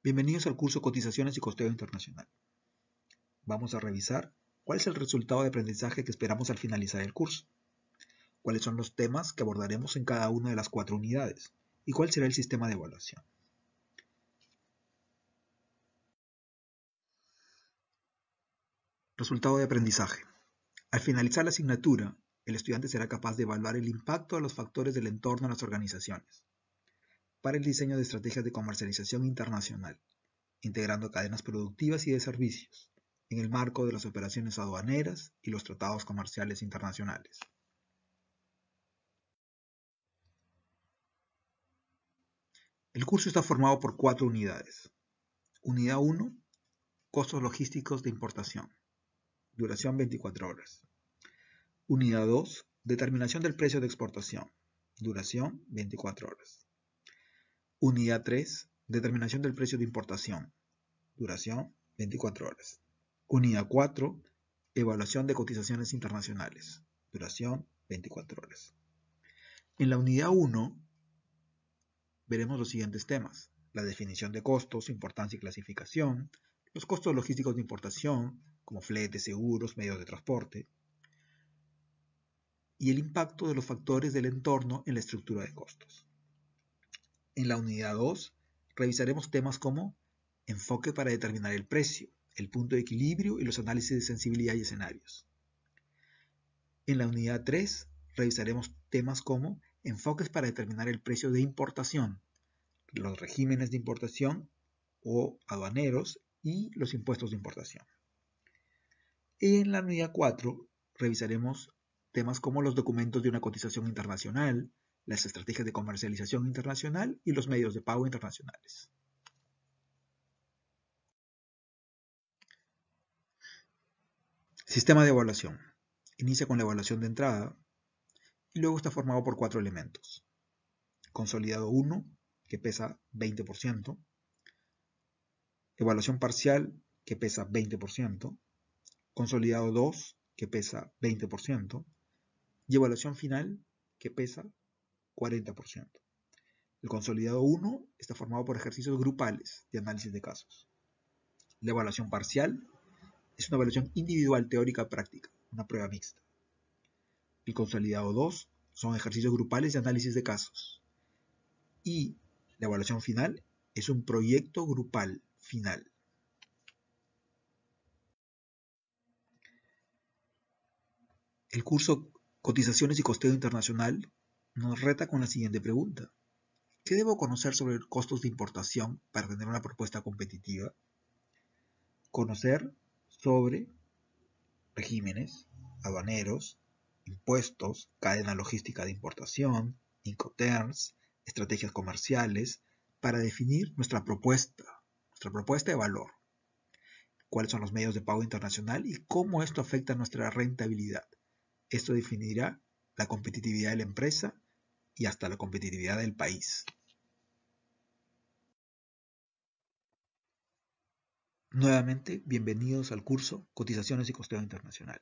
Bienvenidos al curso Cotizaciones y Costeo Internacional. Vamos a revisar cuál es el resultado de aprendizaje que esperamos al finalizar el curso, cuáles son los temas que abordaremos en cada una de las cuatro unidades y cuál será el sistema de evaluación. Resultado de aprendizaje. Al finalizar la asignatura, el estudiante será capaz de evaluar el impacto de los factores del entorno en las organizaciones, para el diseño de estrategias de comercialización internacional, integrando cadenas productivas y de servicios, en el marco de las operaciones aduaneras y los tratados comerciales internacionales. El curso está formado por cuatro unidades. Unidad 1, costos logísticos de importación, duración 24 horas. Unidad 2, determinación del precio de exportación, duración 24 horas. Unidad 3. Determinación del precio de importación. Duración 24 horas. Unidad 4. Evaluación de cotizaciones internacionales. Duración 24 horas. En la unidad 1 veremos los siguientes temas. La definición de costos, importancia y clasificación. Los costos logísticos de importación, como fletes, seguros, medios de transporte. Y el impacto de los factores del entorno en la estructura de costos. En la unidad 2 revisaremos temas como enfoque para determinar el precio, el punto de equilibrio y los análisis de sensibilidad y escenarios. En la unidad 3 revisaremos temas como enfoques para determinar el precio de importación, los regímenes de importación o aduaneros y los impuestos de importación. Y en la unidad 4 revisaremos temas como los documentos de una cotización internacional, las estrategias de comercialización internacional y los medios de pago internacionales. Sistema de evaluación. Inicia con la evaluación de entrada y luego está formado por cuatro elementos. Consolidado 1, que pesa 20%. Evaluación parcial, que pesa 20%. Consolidado 2, que pesa 20%. Y evaluación final, que pesa 40%. El consolidado 1 está formado por ejercicios grupales de análisis de casos. La evaluación parcial es una evaluación individual teórica práctica, una prueba mixta. El consolidado 2 son ejercicios grupales de análisis de casos. Y la evaluación final es un proyecto grupal final. El curso Cotizaciones y Costeo Internacional nos reta con la siguiente pregunta. ¿Qué debo conocer sobre costos de importación para tener una propuesta competitiva? Conocer sobre regímenes, aduaneros, impuestos, cadena logística de importación, incoterms, estrategias comerciales, para definir nuestra propuesta, nuestra propuesta de valor, cuáles son los medios de pago internacional y cómo esto afecta nuestra rentabilidad. Esto definirá la competitividad de la empresa y hasta la competitividad del país. Nuevamente, bienvenidos al curso Cotizaciones y Costeo Internacional.